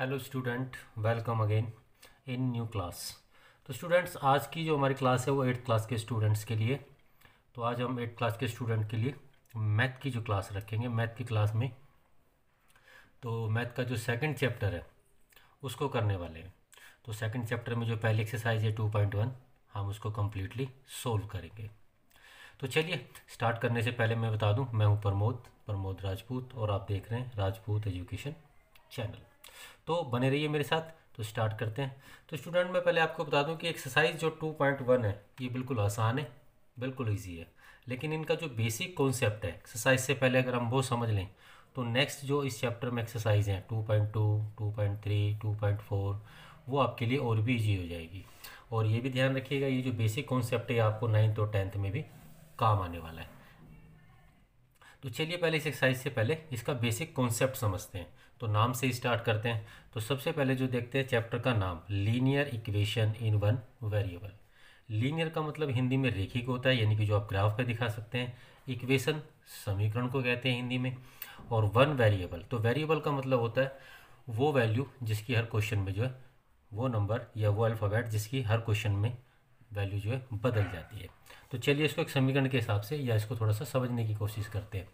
hello student welcome again in new class तो students आज की जो हमारी क्लास है वो एट्थ क्लास के स्टूडेंट्स के लिए तो आज हम एट्थ क्लास के स्टूडेंट के लिए मैथ की जो क्लास रखेंगे मैथ की क्लास में तो मैथ का जो सेकंड चैप्टर है उसको करने वाले हैं तो सेकंड चैप्टर में जो पहली एक्सरसाइज है टू पॉइंट वन हम उसको कम्प्लीटली सोल्व करेंगे तो चलिए स्टार्ट करने से पहले मैं बता दूँ मैं हूँ प्रमोद प्रमोद राजपूत और आप देख रहे हैं राजपूत एजुकेशन चैनल तो बने रहिए मेरे साथ तो स्टार्ट करते हैं तो स्टूडेंट मैं पहले आपको बता दूं कि एक्सरसाइज जो 2.1 है ये बिल्कुल आसान है बिल्कुल ईजी है लेकिन इनका जो बेसिक कॉन्सेप्ट है एक्सरसाइज से पहले अगर हम वो समझ लें तो नेक्स्ट जो इस चैप्टर में एक्सरसाइज हैं 2.2, 2.3, 2.4 वो आपके लिए और भी ईजी हो जाएगी और ये भी ध्यान रखिएगा ये जो बेसिक कॉन्सेप्ट है आपको नाइन्थ और टेंथ में भी काम आने वाला है तो चलिए पहले इस एक्सरसाइज से पहले इसका बेसिक कॉन्सेप्ट समझते हैं तो नाम से स्टार्ट करते हैं तो सबसे पहले जो देखते हैं चैप्टर का नाम linear equation in one variable linear का मतलब हिंदी में रेखी को होता है यानी कि जो आप ग्राफ पे दिखा सकते हैं इक्वेशन समीकरण को कहते हैं हिंदी में और वन वेरिएबल तो वेरिएबल का मतलब होता है वो वैल्यू जिसकी हर क्वेश्चन में जो है वो नंबर या वो अल्फ़ाबेट जिसकी हर क्वेश्चन में वैल्यू जो है बदल जाती है तो चलिए इसको एक समीकरण के हिसाब से या इसको थोड़ा सा समझने की कोशिश करते हैं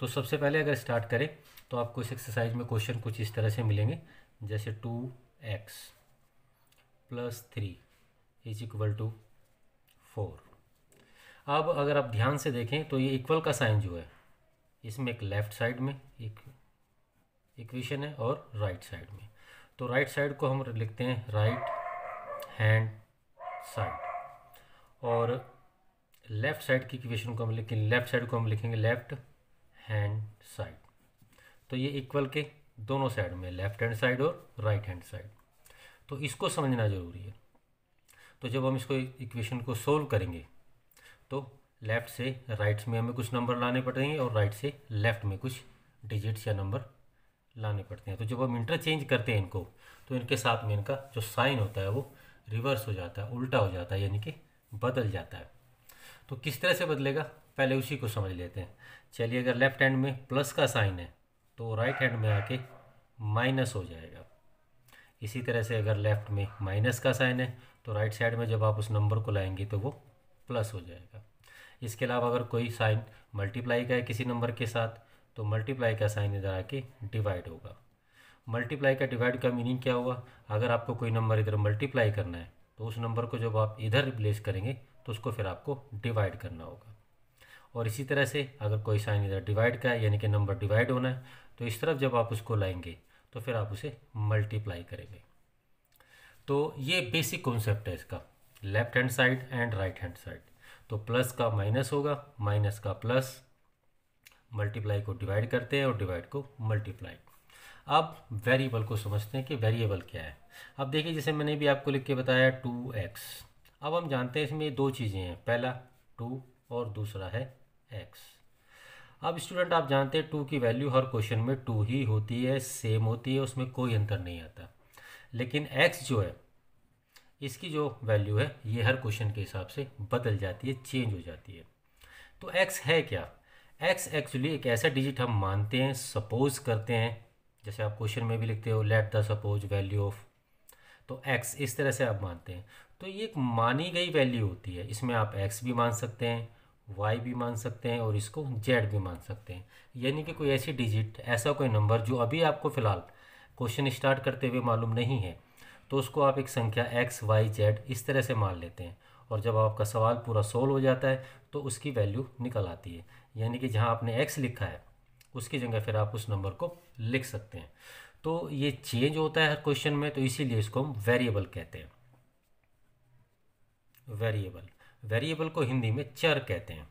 तो सबसे पहले अगर स्टार्ट करें तो आपको इस एक्सरसाइज में क्वेश्चन कुछ इस तरह से मिलेंगे जैसे two x plus three is equal to four अब अगर आप ध्यान से देखें तो ये इक्वल का साइन जो है इसमें एक लेफ़्ट साइड में एक इक्वेशन है और राइट right साइड में तो राइट right साइड को हम लिखते हैं राइट हैंड साइड और लेफ़्ट साइड की इक्वेशन को हम लिखेंगे लेफ़्ट साइड को हम लिखेंगे लेफ़्ट हैंड साइड तो ये इक्वल के दोनों साइड में लेफ्ट हैंड साइड और राइट हैंड साइड तो इसको समझना ज़रूरी है तो जब हम इसको इक्वेशन को सोल्व करेंगे तो लेफ़्ट से राइट में हमें कुछ नंबर लाने पड़ेंगे और राइट से लेफ़्ट में कुछ डिजिट्स या नंबर लाने पड़ते हैं तो जब हम इंटरचेंज करते हैं इनको तो इनके साथ में इनका जो साइन होता है वो रिवर्स हो जाता है उल्टा हो जाता है यानी कि बदल जाता है तो किस तरह से बदलेगा पहले उसी को समझ लेते हैं चलिए अगर लेफ्ट हैंड में प्लस का साइन है तो राइट हैंड में आके माइनस हो जाएगा इसी तरह से अगर लेफ़्ट में माइनस का साइन है तो राइट साइड में जब आप उस नंबर को लाएंगे तो वो प्लस हो जाएगा इसके अलावा अगर कोई साइन मल्टीप्लाई का है किसी नंबर के साथ तो मल्टीप्लाई का साइन इधर आके डिवाइड होगा मल्टीप्लाई का डिवाइड का मीनिंग क्या हुआ अगर आपको कोई नंबर इधर मल्टीप्लाई करना है तो उस नंबर को जब आप इधर रिप्लेस करेंगे तो उसको फिर आपको डिवाइड करना होगा और इसी तरह से अगर कोई साइन इधर डिवाइड का है यानी कि नंबर डिवाइड होना है तो इस तरफ जब आप उसको लाएंगे तो फिर आप उसे मल्टीप्लाई करेंगे तो ये बेसिक कॉन्सेप्ट है इसका left hand side and right hand side तो प्लस का माइनस होगा माइनस का प्लस मल्टीप्लाई को डिवाइड करते हैं और डिवाइड को मल्टीप्लाई अब वेरिएबल को समझते हैं कि वेरिएबल क्या है अब देखिए जैसे मैंने भी आपको लिख के बताया टू एक्स अब हम जानते हैं इसमें दो चीज़ें हैं पहला टू और दूसरा है एक्स अब स्टूडेंट आप जानते हैं टू की वैल्यू हर क्वेश्चन में टू ही होती है सेम होती है उसमें कोई अंतर नहीं आता लेकिन एक्स जो है इसकी जो वैल्यू है ये हर क्वेश्चन के हिसाब से बदल जाती है चेंज हो जाती है तो एक्स है क्या एक्स एक्चुअली एक ऐसा डिजिट हम मानते हैं सपोज करते हैं जैसे आप क्वेश्चन में भी लिखते हो let the suppose value of तो एक्स इस तरह से आप मानते हैं तो ये एक मानी गई वैल्यू होती है इसमें आप एक्स भी मान सकते हैं वाई भी मान सकते हैं और इसको जेड भी मान सकते हैं यानी कि कोई ऐसी डिजिट ऐसा कोई नंबर जो अभी आपको फ़िलहाल क्वेश्चन स्टार्ट करते हुए मालूम नहीं है तो उसको आप एक संख्या एक्स वाई जेड इस तरह से मान लेते हैं और जब आपका सवाल पूरा सोल्व हो जाता है तो उसकी वैल्यू निकल आती है यानी कि जहाँ आपने एक्स लिखा है उसकी जगह फिर आप उस नंबर को लिख सकते हैं तो ये चेंज होता है हर क्वेश्चन में तो इसीलिए इसको हम वेरिएबल कहते हैं वेरिएबल वेरिएबल को हिंदी में चर कहते हैं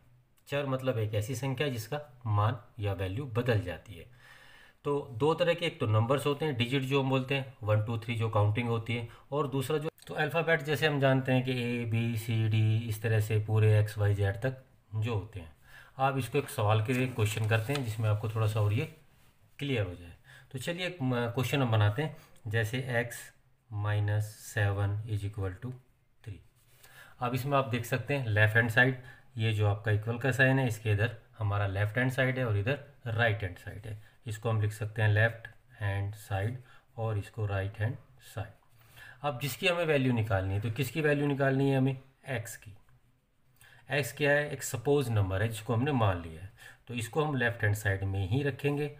चर मतलब एक ऐसी संख्या जिसका मान या वैल्यू बदल जाती है तो दो तरह के एक तो नंबर्स होते हैं डिजिट जो हम बोलते हैं वन टू थ्री जो काउंटिंग होती है और दूसरा जो तो अल्फ़ाबेट जैसे हम जानते हैं कि ए बी सी डी इस तरह से पूरे एक्स वाई जेड तक जो होते हैं आप इसको एक सवाल के लिए क्वेश्चन करते हैं जिसमें आपको थोड़ा सा और ये क्लियर हो जाए तो चलिए एक क्वेश्चन हम बनाते हैं जैसे x minus seven is equal to three अब इसमें आप देख सकते हैं लेफ़्ट हैंड साइड ये जो आपका इक्वल का साइन है इसके इधर हमारा लेफ़्ट हैंड साइड है और इधर राइट हैंड साइड है इसको हम लिख सकते हैं लेफ़्ट हैंड साइड और इसको राइट हैंड साइड अब जिसकी हमें वैल्यू निकालनी है तो किसकी वैल्यू निकालनी है हमें एक्स की एक्स क्या है एक सपोज नंबर है जिसको हमने मान लिया है तो इसको हम लेफ़्ट हैंड साइड में ही रखेंगे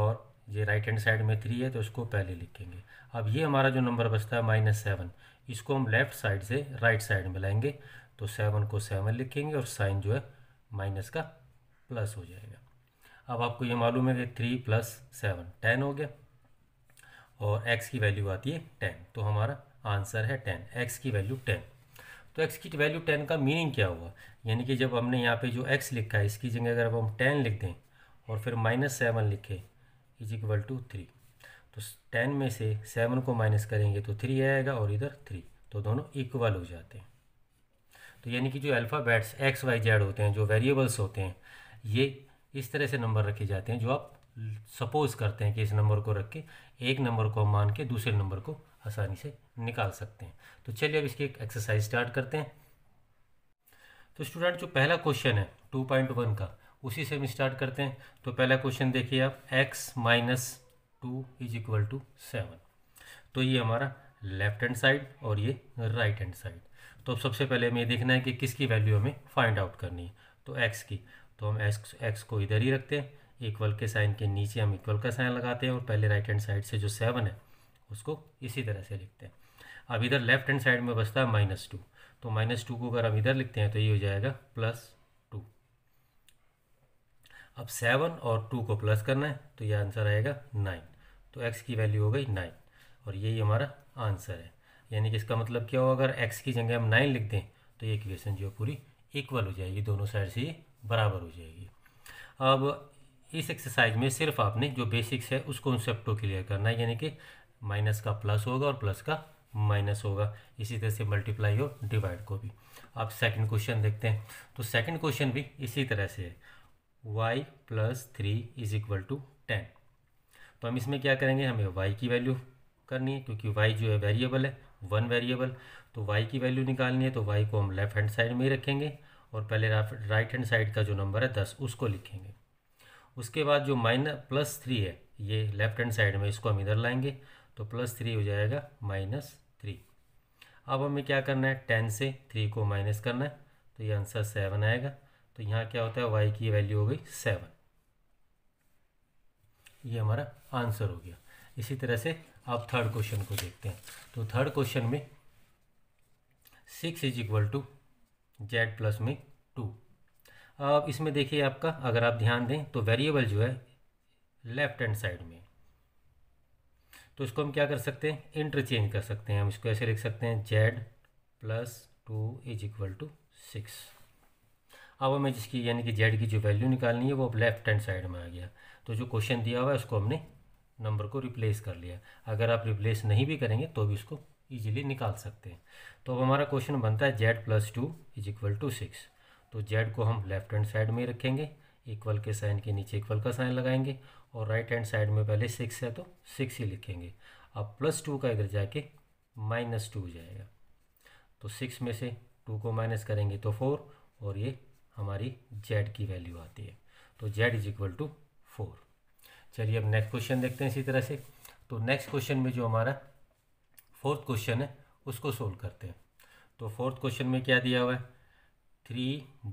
और ये राइट हैंड साइड में थ्री है तो उसको पहले लिखेंगे अब ये हमारा जो नंबर बचता है माइनस सेवन इसको हम लेफ्ट साइड से राइट साइड में लाएंगे तो सेवन को सेवन लिखेंगे और साइन जो है माइनस का प्लस हो जाएगा अब आपको ये मालूम है कि थ्री प्लस सेवन टेन हो गया और एक्स की वैल्यू आती है टेन तो हमारा आंसर है टेन एक्स की वैल्यू टेन तो एक्स की वैल्यू टेन का मीनिंग क्या हुआ यानी कि जब हमने यहाँ पे जो एक्स लिखा है इसकी जगह अगर अब हम टेन लिख दें और फिर माइनस सेवन लिखें इज इक्वल टू थ्री तो टेन में से सेवन को माइनस करेंगे तो थ्री आएगा और इधर थ्री तो दोनों इक्वल हो जाते हैं तो यानी कि जो अल्फ़ाबेट्स एक्स वाई जेड होते हैं जो वेरिएबल्स होते हैं ये इस तरह से नंबर रखे जाते हैं जो आप सपोज़ करते हैं कि इस नंबर को रख के एक नंबर को मान के दूसरे नंबर को आसानी से निकाल सकते हैं तो चलिए अब इसकी एक एक्सरसाइज स्टार्ट करते हैं तो स्टूडेंट जो पहला क्वेश्चन है टू पॉइंट वन का उसी से हम स्टार्ट करते हैं तो पहला क्वेश्चन देखिए आप x minus two is equal to seven तो ये हमारा लेफ्ट हैंड साइड और ये राइट हैंड साइड तो अब सबसे पहले हमें ये देखना है कि किसकी वैल्यू हमें फाइंड आउट करनी है तो एक्स की तो हम एक्स एक्स को इधर ही रखते हैं इक्वल के साइन के नीचे हम इक्वल का साइन लगाते हैं और पहले राइट हैंड साइड से जो सेवन है उसको इसी तरह से लिखते हैं अब इधर लेफ्ट हैंड साइड में बचता है माइनस टू तो माइनस टू को अगर हम इधर लिखते हैं तो ये हो जाएगा प्लस टू अब सेवन और टू को प्लस करना है तो ये आंसर आएगा नाइन तो एक्स की वैल्यू हो गई नाइन और यही हमारा आंसर है यानी कि इसका मतलब क्या हो अगर एक्स की जगह हम नाइन लिख दें तो ये इक्वेशन जो पूरी इक्वल हो जाएगी दोनों साइड से बराबर हो जाएगी अब इस एक्सरसाइज में सिर्फ आपने जो बेसिक्स है उस कॉन्सेप्ट को क्लियर करना है यानी कि माइनस का प्लस होगा और प्लस का माइनस होगा इसी तरह से मल्टीप्लाई और डिवाइड को भी आप सेकंड क्वेश्चन देखते हैं तो सेकंड क्वेश्चन भी इसी तरह से है y plus three is equal to ten तो हम इसमें क्या करेंगे हमें वाई की वैल्यू करनी है क्योंकि वाई जो है वेरिएबल है वन वेरिएबल तो वाई की वैल्यू निकालनी है तो वाई को हम लेफ्ट हैंड साइड में ही रखेंगे और पहले राइट हैंड साइड का जो नंबर है दस उसको लिखेंगे उसके बाद जो माइनस प्लस थ्री है ये लेफ्ट हैंड साइड में इसको हम इधर लाएंगे तो प्लस थ्री हो जाएगा माइनस थ्री अब हमें क्या करना है टेन से थ्री को माइनस करना है तो ये आंसर सेवन आएगा तो यहाँ क्या होता है वाई की वैल्यू हो गई सेवन ये हमारा आंसर हो गया इसी तरह से आप थर्ड क्वेश्चन को देखते हैं तो थर्ड क्वेश्चन में six is equal to z plus में टू अब इसमें देखिए आपका अगर आप ध्यान दें तो वेरिएबल जो है लेफ्ट हैंड साइड में तो इसको हम क्या कर सकते हैं इंटरचेंज कर सकते हैं हम इसको ऐसे लिख सकते हैं z plus two is equal to six अब हमें जिसकी यानी कि जेड की जो वैल्यू निकालनी है वो अब लेफ्ट हैंड साइड में आ गया तो जो क्वेश्चन दिया हुआ है उसको हमने नंबर को रिप्लेस कर लिया अगर आप रिप्लेस नहीं भी करेंगे तो भी उसको ईजिली निकाल सकते हैं तो अब हमारा क्वेश्चन बनता है z plus two is equal to six तो जेड को हम लेफ्ट हैंड साइड में रखेंगे इक्वल के साइन के नीचे इक्वल का साइन लगाएंगे और राइट हैंड साइड में पहले सिक्स है तो सिक्स ही लिखेंगे अब प्लस टू का इधर जाके माइनस टू हो जाएगा तो सिक्स में से टू को माइनस करेंगे तो फोर और ये हमारी जेड की वैल्यू आती है तो z is equal to four चलिए अब नेक्स्ट क्वेश्चन देखते हैं इसी तरह से तो नेक्स्ट क्वेश्चन में जो हमारा फोर्थ क्वेश्चन है उसको सोल्व करते हैं तो फोर्थ क्वेश्चन में क्या दिया हुआ है three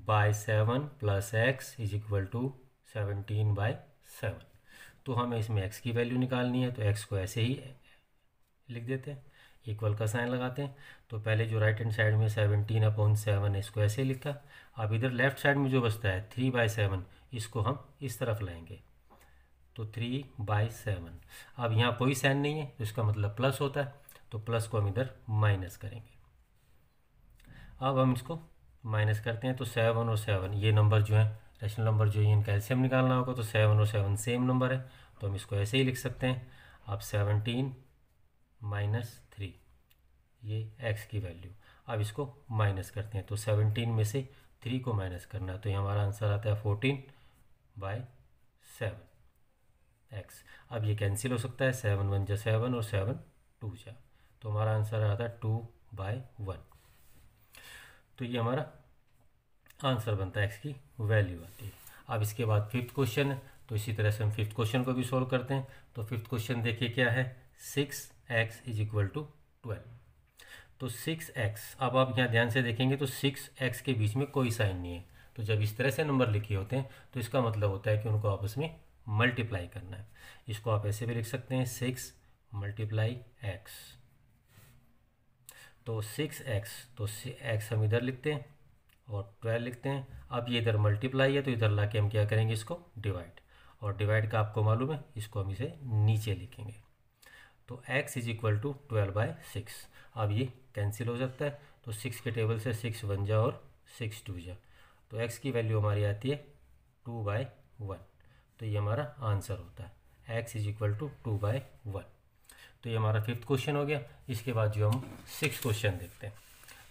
by seven plus x is equal to seventeen by seven तो हमें इसमें एक्स की वैल्यू निकालनी है तो एक्स को ऐसे ही लिख देते हैं इक्वल का साइन लगाते हैं तो पहले जो राइट हैंड साइड में सेवनटीन अपॉन सेवन इसको ऐसे लिखा अब इधर लेफ्ट साइड में जो बचता है थ्री बाय सेवन इसको हम इस तरफ लाएंगे तो थ्री बाई सेवन अब यहाँ कोई साइन नहीं है तो इसका मतलब प्लस होता है तो प्लस को हम इधर माइनस करेंगे अब हम इसको माइनस करते हैं तो सेवन और सेवन ये नंबर जो है रेशनल नंबर जो है इनका एल्शियम निकालना होगा तो सेवन और सेवन सेम नंबर है तो हम इसको ऐसे ही लिख सकते हैं अब सेवनटीन माइनस थ्री ये एक्स की वैल्यू अब इसको माइनस करते हैं तो सेवनटीन में से थ्री को माइनस करना है तो ये हमारा आंसर आता है फोर्टीन बाय सेवन एक्स अब ये कैंसिल हो सकता है सेवन वन जा सेवन और सेवन टू जा तो हमारा आंसर आ रहा था टू बाई वन तो ये हमारा आंसर बनता है एक्स की वैल्यू आती है अब इसके बाद फिफ्थ क्वेश्चन है तो इसी तरह से हम फिफ्थ क्वेश्चन को भी सॉल्व करते हैं तो फिफ्थ क्वेश्चन देखिए क्या है six x is equal to twelve तो सिक्स एक्स अब आप यहाँ ध्यान से देखेंगे तो सिक्स एक्स के बीच में कोई साइन नहीं है तो जब इस तरह से नंबर लिखे होते हैं तो इसका मतलब होता है कि उनको आपस में मल्टीप्लाई करना है इसको आप ऐसे भी लिख सकते हैं सिक्स मल्टीप्लाई एक्स तो सिक्स एक्स तो एक्स हम इधर लिखते हैं और ट्वेल्व लिखते हैं अब ये इधर मल्टीप्लाई है तो इधर ला के हम क्या करेंगे इसको डिवाइड और डिवाइड का आपको मालूम है इसको हम इसे नीचे लिखेंगे तो x is equal to twelve by six अब ये कैंसिल हो सकता है तो सिक्स के टेबल से सिक्स वन जा और सिक्स टू जा तो x की वैल्यू हमारी आती है टू बाई वन तो ये हमारा आंसर होता है x is equal to two by one तो ये हमारा फिफ्थ क्वेश्चन हो गया इसके बाद जो हम सिक्स क्वेश्चन देखते हैं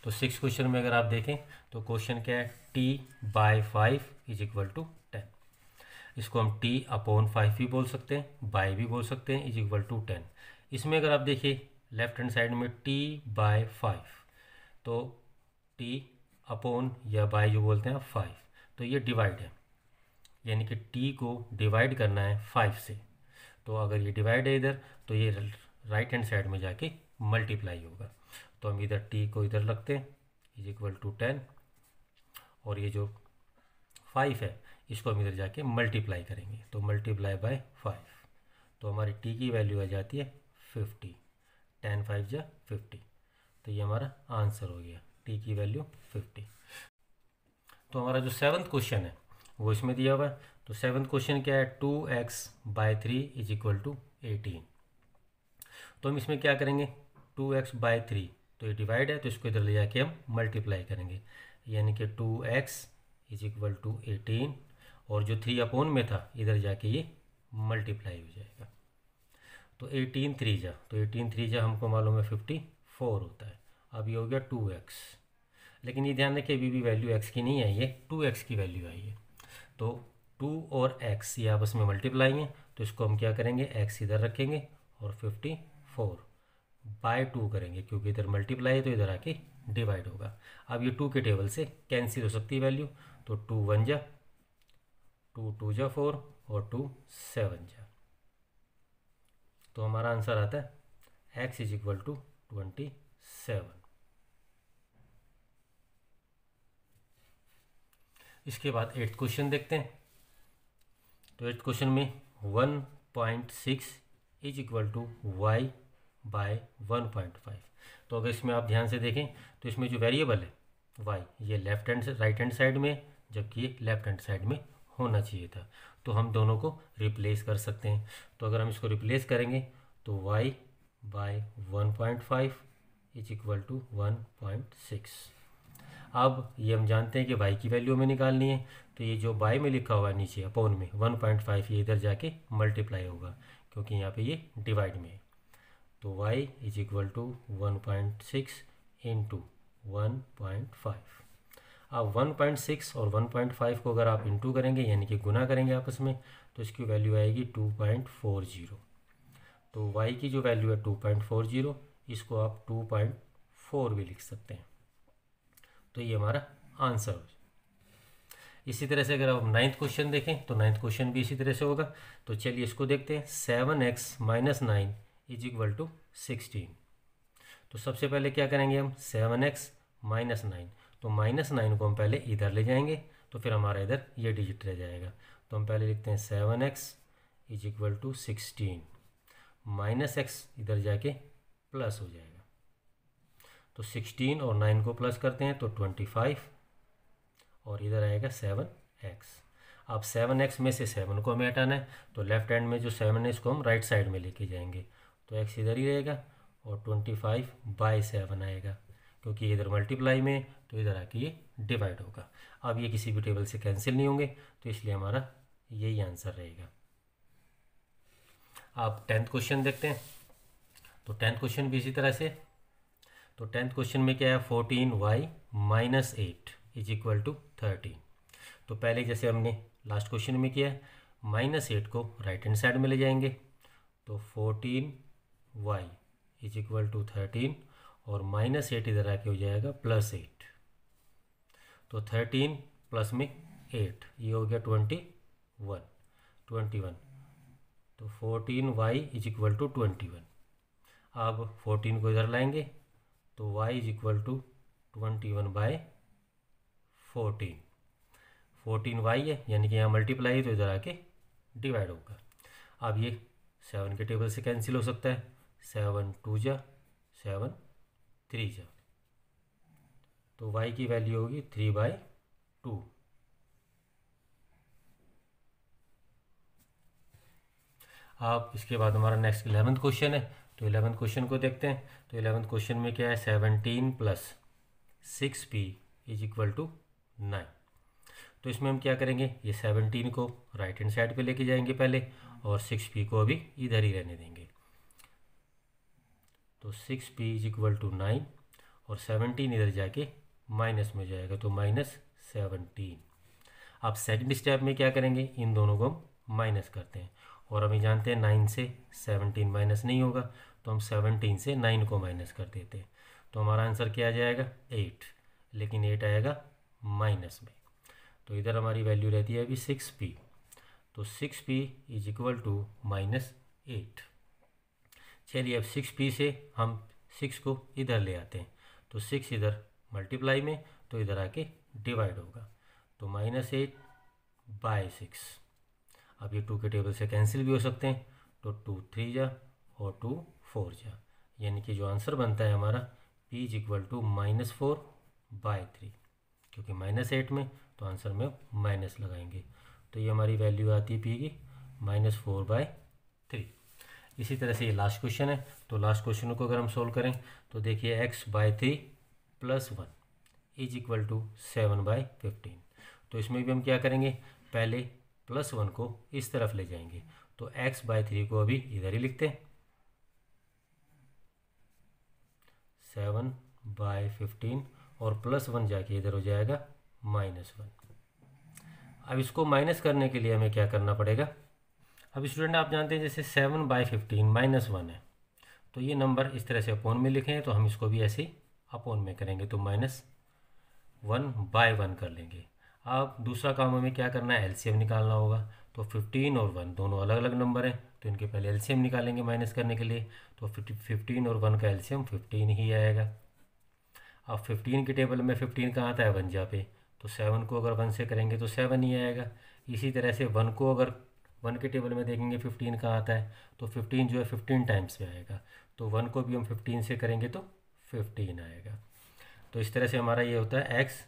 तो सिक्स क्वेश्चन में अगर आप देखें तो क्वेश्चन क्या है t by five is equal to ten इसको हम टी अपॉन फाइव भी बोल सकते हैं बाई भी बोल सकते हैं इज इक्वल टू टेन इसमें अगर आप देखिए लेफ्ट हैंड साइड में टी बाय फाइव तो टी अपॉन या बाय जो बोलते हैं फाइव तो ये डिवाइड है यानी कि टी को डिवाइड करना है फाइव से तो अगर ये डिवाइड है इधर तो ये राइट हैंड साइड में जाके मल्टीप्लाई होगा तो हम इधर टी को इधर रखते हैं इज इक्वल टू टेन और ये जो फाइव है इसको हम इधर जाके मल्टीप्लाई करेंगे तो मल्टीप्लाई बाय फाइव तो हमारी टी की वैल्यू आ जाती है फिफ्टी टेन फाइव जा फिफ्टी तो ये हमारा आंसर हो गया टी की वैल्यू फिफ्टी तो हमारा जो सेवन्थ क्वेश्चन है वो इसमें दिया हुआ है तो सेवन क्वेश्चन क्या है two x by three is equal to eighteen तो हम इसमें क्या करेंगे टू एक्स बाय थ्री तो ये डिवाइड है तो इसको इधर ले जाके हम मल्टीप्लाई करेंगे यानी कि two x is equal to eighteen और जो थ्री अपोन में था इधर जाके ये मल्टीप्लाई हो जाएगा तो एटीन थ्री जा तो एटीन थ्री जा हमको मालूम है फिफ्टी फोर होता है अब ये हो गया टू एक्स लेकिन ये ध्यान रखिए अभी भी वैल्यू एक्स की नहीं आई है टू एक्स की वैल्यू आई है तो टू और एक्स ये आपस में मल्टीप्लाई हैं तो इसको हम क्या करेंगे एक्स इधर रखेंगे और फिफ्टी फोर बाय टू करेंगे क्योंकि इधर मल्टीप्लाई है तो इधर आके डिवाइड होगा अब ये टू के टेबल से कैंसिल हो सकती है वैल्यू तो टू वन जा टू टू जा फोर और टू सेवन जा तो हमारा आंसर आता है x is equal to twenty seven इसके बाद एट्थ क्वेश्चन देखते हैं तो एट्थ क्वेश्चन में one point six is equal to y by one point five तो अगर इसमें आप ध्यान से देखें तो इसमें जो वेरिएबल है वाई ये left hand right hand side में जबकि ये लेफ्ट हैंड साइड में होना चाहिए था तो हम दोनों को रिप्लेस कर सकते हैं तो अगर हम इसको रिप्लेस करेंगे तो y by one point five is equal to one point six अब ये हम जानते हैं कि बाई की वैल्यू हमें निकालनी है तो ये जो बाई में लिखा हुआ है नीचे अपोन में वन पॉइंट फाइव ये इधर जाके मल्टीप्लाई होगा क्योंकि यहाँ पे ये डिवाइड में है तो Y is equal to one point six into one point five अब 1.6 और 1.5 को अगर आप इंटू करेंगे यानी कि गुना करेंगे आपस में तो इसकी वैल्यू आएगी 2.40 तो y की जो वैल्यू है 2.40 इसको आप 2.4 भी लिख सकते हैं तो ये हमारा आंसर हो इसी तरह से अगर आप नाइन्थ क्वेश्चन देखें तो नाइन्थ क्वेश्चन भी इसी तरह से होगा तो चलिए इसको देखते हैं seven x minus nine is equal to sixteen तो सबसे पहले क्या करेंगे हम सेवन एक्स माइनस नाइन तो माइनस नाइन को हम पहले इधर ले जाएंगे तो फिर हमारा इधर ये डिजिट रह जाएगा तो हम पहले लिखते हैं seven x is equal to sixteen minus x इधर जाके प्लस हो जाएगा तो सिक्सटीन और नाइन को प्लस करते हैं तो ट्वेंटी फाइव और इधर आएगा सेवन एक्स अब सेवन एक्स में से सेवन को हमें हटाना है तो लेफ्ट हैंड में जो सेवन है इसको हम राइट साइड में लेके जाएंगे तो एक्स इधर ही रहेगा और ट्वेंटी फाइव बाई सेवन आएगा क्योंकि इधर मल्टीप्लाई में तो इधर आके ये डिवाइड होगा अब ये किसी भी टेबल से कैंसिल नहीं होंगे तो इसलिए हमारा यही आंसर रहेगा आप टेंथ क्वेश्चन देखते हैं तो टेंथ क्वेश्चन भी इसी तरह से तो टेंथ क्वेश्चन में क्या है fourteen Y minus eight is equal to thirteen तो पहले जैसे हमने लास्ट क्वेश्चन में किया है माइनस एट को राइट हैंड साइड में ले जाएंगे तो fourteen Y is equal to thirteen और माइनस एट इधर आके हो जाएगा प्लस एट तो थर्टीन प्लस में एट ये हो गया ट्वेंटी वन ट्वेंटी वन तो fourteen Y is equal to twenty one अब फोर्टीन को इधर लाएंगे तो Y is equal to twenty one by fourteen fourteen Y है यानी कि यहाँ मल्टीप्लाई है तो इधर आके डिवाइड होगा अब ये सेवन के टेबल से कैंसिल हो सकता है सेवन टू जा सेवन थ्री जा तो वाई की वैल्यू होगी थ्री बाई टू अब इसके बाद हमारा नेक्स्ट इलेवेंथ क्वेश्चन है तो इलेवंथ क्वेश्चन को देखते हैं तो इलेवंथ क्वेश्चन में क्या है seventeen plus six P is equal to nine तो इसमें हम क्या करेंगे ये सेवनटीन को राइट हैंड साइड पे लेके जाएंगे पहले और सिक्स पी को अभी इधर ही रहने देंगे तो six P is equal to nine और सेवनटीन इधर जाके माइनस में जाएगा तो माइनस सेवनटीन आप सेकेंड स्टेप में क्या करेंगे इन दोनों को हम माइनस करते हैं और अभी जानते हैं नाइन से सेवनटीन माइनस नहीं होगा तो हम सेवनटीन से नाइन को माइनस कर देते हैं तो हमारा आंसर क्या आ जाएगा एट लेकिन एट आएगा माइनस में तो इधर हमारी वैल्यू रहती है अभी सिक्स पी तो six P is equal to minus eight चलिए अब सिक्स पी से हम सिक्स को इधर ले आते हैं तो सिक्स इधर मल्टीप्लाई में तो इधर आके डिवाइड होगा तो माइनस एट बाय सिक्स अब ये टू के टेबल से कैंसिल भी हो सकते हैं तो टू थ्री जा और टू फोर जा यानी कि जो आंसर बनता है हमारा P is equal to minus four by three क्योंकि माइनस एट में तो आंसर में माइनस लगाएंगे तो ये हमारी वैल्यू आती है पी की माइनस फोर बाय थ्री इसी तरह से ये लास्ट क्वेश्चन है तो लास्ट क्वेश्चन को अगर हम सोल्व करें तो देखिए X by three plus one is equal to seven by fifteen तो इसमें भी हम क्या करेंगे पहले प्लस वन को इस तरफ ले जाएंगे तो एक्स बाय थ्री को अभी इधर ही लिखते हैं सेवन बाय फिफ्टीन और प्लस वन जाके इधर हो जाएगा माइनस वन अब इसको माइनस करने के लिए हमें क्या करना पड़ेगा अब स्टूडेंट आप जानते हैं जैसे seven by fifteen minus one है तो ये नंबर इस तरह से अपोन में लिखे हैं तो हम इसको भी ऐसे ही अपोन में करेंगे तो माइनस वन बाय वन कर लेंगे आप दूसरा काम हमें क्या करना है एलसीएम निकालना होगा तो 15 और 1 दोनों अलग अलग नंबर हैं तो इनके पहले एलसीएम निकालेंगे माइनस करने के लिए तो 15 और 1 का एलसीएम 15 ही आएगा अब 15 के टेबल में 15 कहाँ आता है वनजा पे तो 7 को अगर 1 से करेंगे तो 7 ही आएगा इसी तरह से 1 को अगर वन के टेबल में देखेंगे फिफ्टीन कहाँ आता है तो फिफ्टीन जो है फिफ्टीन टाइम्स में आएगा तो वन को भी हम फिफ्टीन से करेंगे तो फिफ्टीन आएगा तो इस तरह से हमारा ये होता है X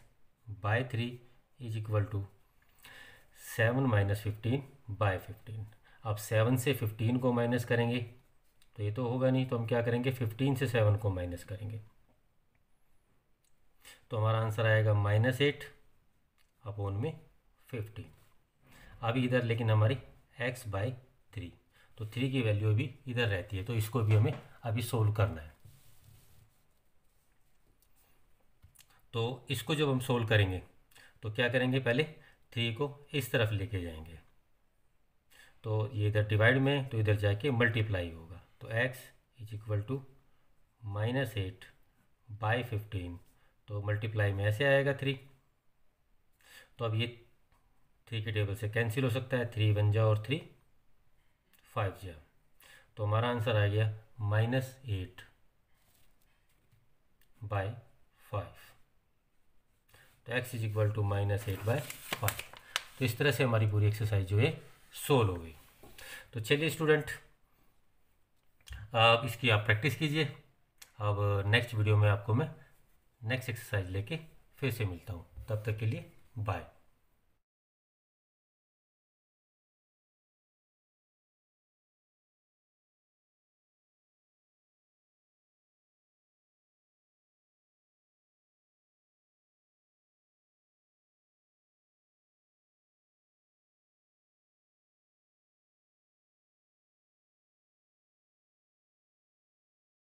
by three is equal to seven minus fifteen by fifteen अब सेवन से फिफ्टीन को माइनस करेंगे तो ये तो होगा नहीं तो हम क्या करेंगे फिफ्टीन से सेवन को माइनस करेंगे तो हमारा आंसर आएगा माइनस एट अपोन में फिफ्टीन अब इधर लेकिन हमारी एक्स बाई थ्री तो थ्री की वैल्यू भी इधर रहती है तो इसको भी हमें अभी सोल्व करना है तो इसको जब हम सोल्व करेंगे तो क्या करेंगे पहले थ्री को इस तरफ लेके जाएंगे तो ये इधर डिवाइड में तो इधर जाके मल्टीप्लाई होगा तो X is equal to minus eight by fifteen तो मल्टीप्लाई में ऐसे आएगा थ्री तो अब ये थ्री के टेबल से कैंसिल हो सकता है थ्री वन जा और थ्री फाइव जा तो हमारा आंसर आ गया माइनस एट बाय फाइव तो X is equal to minus eight by five तो इस तरह से हमारी पूरी एक्सरसाइज जो है सोल्व हो गई तो चलिए स्टूडेंट अब इसकी आप प्रैक्टिस कीजिए अब नेक्स्ट वीडियो में आपको मैं नेक्स्ट एक्सरसाइज लेके फिर से मिलता हूँ तब तक के लिए बाय